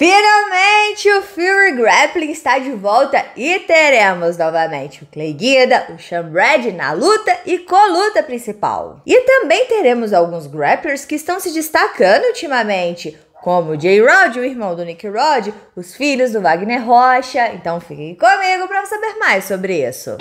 Finalmente o Fury Grappling está de volta e teremos novamente o Clay Guida, o Brad na luta e coluta principal. E também teremos alguns grapplers que estão se destacando ultimamente, como o Jay Rod, o irmão do Nick Rod, os filhos do Wagner Rocha. Então fiquem comigo para saber mais sobre isso.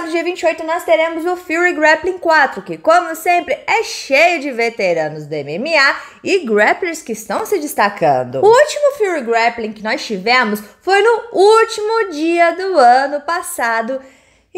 sábado, dia 28, nós teremos o Fury Grappling 4, que, como sempre, é cheio de veteranos do MMA e grapplers que estão se destacando. O último Fury Grappling que nós tivemos foi no último dia do ano passado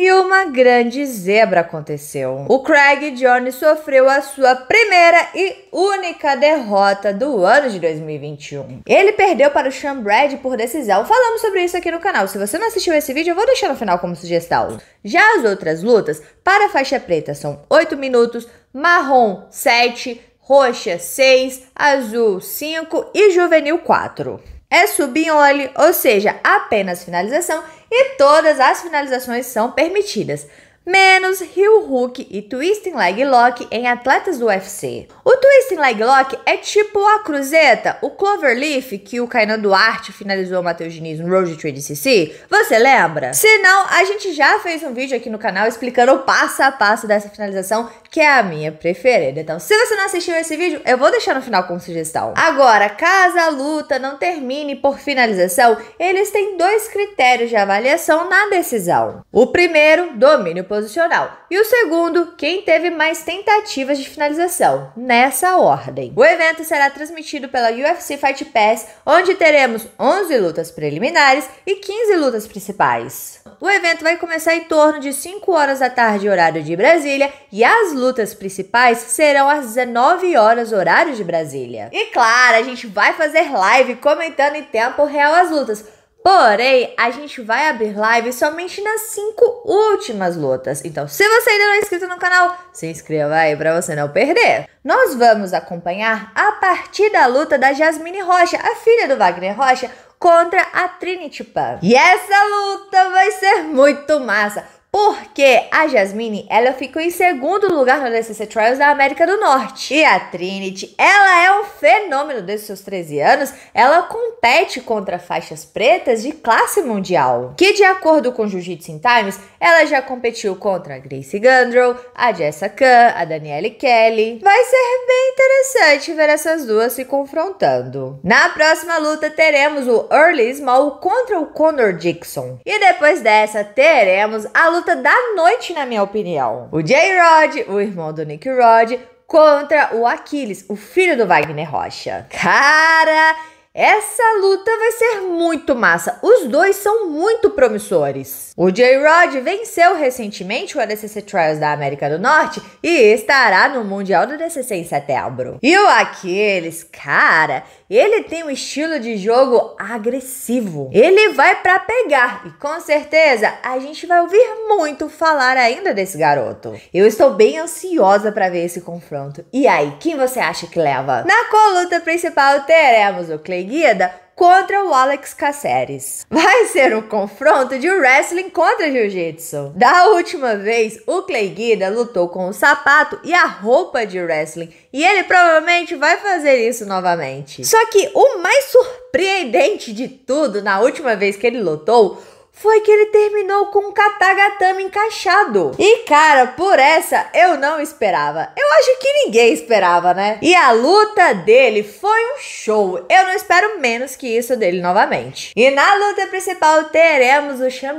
e uma grande zebra aconteceu. O Craig Jones sofreu a sua primeira e única derrota do ano de 2021. Ele perdeu para o Sean Brad por decisão. Falamos sobre isso aqui no canal. Se você não assistiu esse vídeo, eu vou deixar no final como sugestão. Já as outras lutas, para a faixa preta são 8 minutos, marrom 7, roxa 6, azul 5 e juvenil 4 é subinole, ou seja, apenas finalização, e todas as finalizações são permitidas menos Hill hook e twisting leg lock em atletas do UFC. O twisting leg lock é tipo a cruzeta, o cloverleaf que o Kainan Duarte finalizou o Matheus Diniz no Road to DCC, você lembra? Se não, a gente já fez um vídeo aqui no canal explicando o passo a passo dessa finalização, que é a minha preferida. Então, se você não assistiu esse vídeo, eu vou deixar no final como sugestão. Agora, caso a luta não termine por finalização, eles têm dois critérios de avaliação na decisão. O primeiro, domínio posicional. E o segundo, quem teve mais tentativas de finalização, nessa ordem. O evento será transmitido pela UFC Fight Pass, onde teremos 11 lutas preliminares e 15 lutas principais. O evento vai começar em torno de 5 horas da tarde, horário de Brasília, e as lutas principais serão às 19 horas, horário de Brasília. E claro, a gente vai fazer live comentando em tempo real as lutas Porém, a gente vai abrir live somente nas cinco últimas lutas. Então, se você ainda não é inscrito no canal, se inscreva aí para você não perder. Nós vamos acompanhar a partir da luta da Jasmine Rocha, a filha do Wagner Rocha, contra a Trinity Pan. E essa luta vai ser muito massa. Porque a Jasmine, ela ficou em segundo lugar no DCC Trials da América do Norte. E a Trinity, ela é um fenômeno desde seus 13 anos. Ela compete contra faixas pretas de classe mundial. Que, de acordo com Jiu-Jitsu Times, ela já competiu contra a Grace Gundrow, a Jessa Khan, a Danielle Kelly. Vai ser bem interessante ver essas duas se confrontando. Na próxima luta, teremos o Early Small contra o Conor Dixon. E depois dessa, teremos a luta luta da noite, na minha opinião. O J-Rod, o irmão do Nick Rod, contra o Aquiles, o filho do Wagner Rocha. Cara, essa luta vai ser muito massa. Os dois são muito promissores. O J-Rod venceu recentemente o ADCC Trials da América do Norte e estará no Mundial do DCC em setembro. E o Aquiles, cara, ele tem um estilo de jogo agressivo. Ele vai para pegar e com certeza a gente vai ouvir muito falar ainda desse garoto. Eu estou bem ansiosa para ver esse confronto. E aí, quem você acha que leva? Na coluta principal teremos o Clay erguida contra o Alex Caceres. Vai ser um confronto de wrestling contra jiu-jitsu. Da última vez, o Clay Guida lutou com o sapato e a roupa de wrestling, e ele provavelmente vai fazer isso novamente. Só que o mais surpreendente de tudo na última vez que ele lutou foi que ele terminou com um katagatame encaixado. E cara, por essa eu não esperava. Eu acho que ninguém esperava, né? E a luta dele foi um show. Eu não espero menos que isso dele novamente. E na luta principal teremos o Sean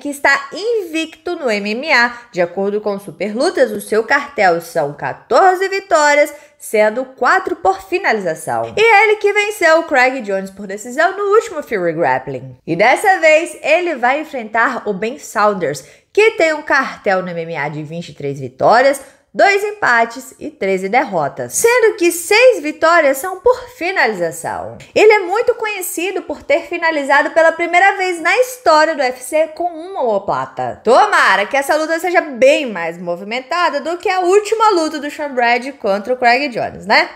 que está invicto no MMA. De acordo com Super Lutas, o seu cartel são 14 vitórias, sendo 4 por finalização. E ele que venceu o Craig Jones por decisão no último Fury Grappling. E dessa vez ele vai enfrentar o Ben Saunders, que tem um cartel no MMA de 23 vitórias, dois empates e 13 derrotas, sendo que seis vitórias são por finalização. Ele é muito conhecido por ter finalizado pela primeira vez na história do UFC com uma ooplata. Tomara que essa luta seja bem mais movimentada do que a última luta do Sean Brady contra o Craig Jones, né?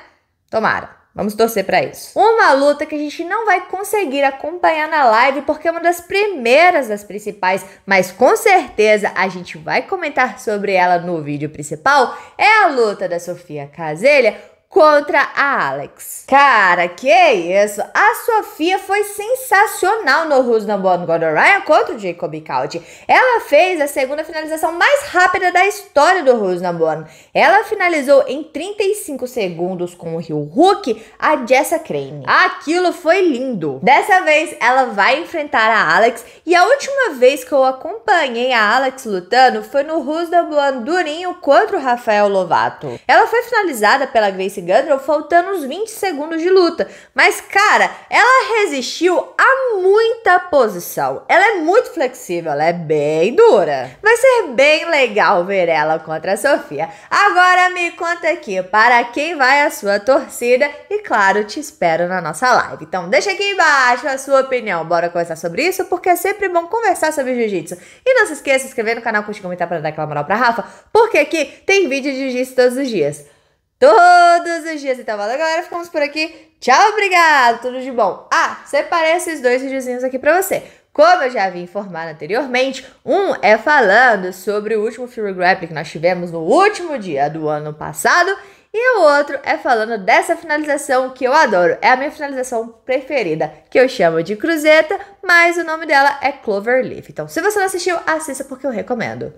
Tomara. Vamos torcer para isso. Uma luta que a gente não vai conseguir acompanhar na live porque é uma das primeiras das principais, mas com certeza a gente vai comentar sobre ela no vídeo principal, é a luta da Sofia Caselha contra a Alex. Cara, que isso! A Sofia foi sensacional no Who's Number One God Ryan contra o Jacob Caldi. Ela fez a segunda finalização mais rápida da história do Who's Number One. Ela finalizou em 35 segundos com o Rio Hook a Jessa Crane. Aquilo foi lindo! Dessa vez, ela vai enfrentar a Alex e a última vez que eu acompanhei a Alex lutando foi no Who's Number One Durinho contra o Rafael Lovato. Ela foi finalizada pela Grace Lindsay faltando uns 20 segundos de luta. Mas, cara, ela resistiu a muita posição. Ela é muito flexível, ela é bem dura. Vai ser bem legal ver ela contra a Sofia. Agora me conta aqui para quem vai a sua torcida e, claro, te espero na nossa live. Então, deixa aqui embaixo a sua opinião. Bora conversar sobre isso, porque é sempre bom conversar sobre jiu-jitsu. E não se esqueça de se inscrever no canal, curtir, comentar para dar aquela moral pra Rafa, porque aqui tem vídeo de jiu-jitsu todos os dias todos os dias. Então, valeu, galera. Ficamos por aqui. Tchau, obrigado. Tudo de bom. Ah, separei esses dois videozinhos aqui pra você. Como eu já havia informado anteriormente, um é falando sobre o último Fury Grappling que nós tivemos no último dia do ano passado, e o outro é falando dessa finalização que eu adoro, é a minha finalização preferida, que eu chamo de Cruzeta, mas o nome dela é Cloverleaf. Então, se você não assistiu, assista porque eu recomendo.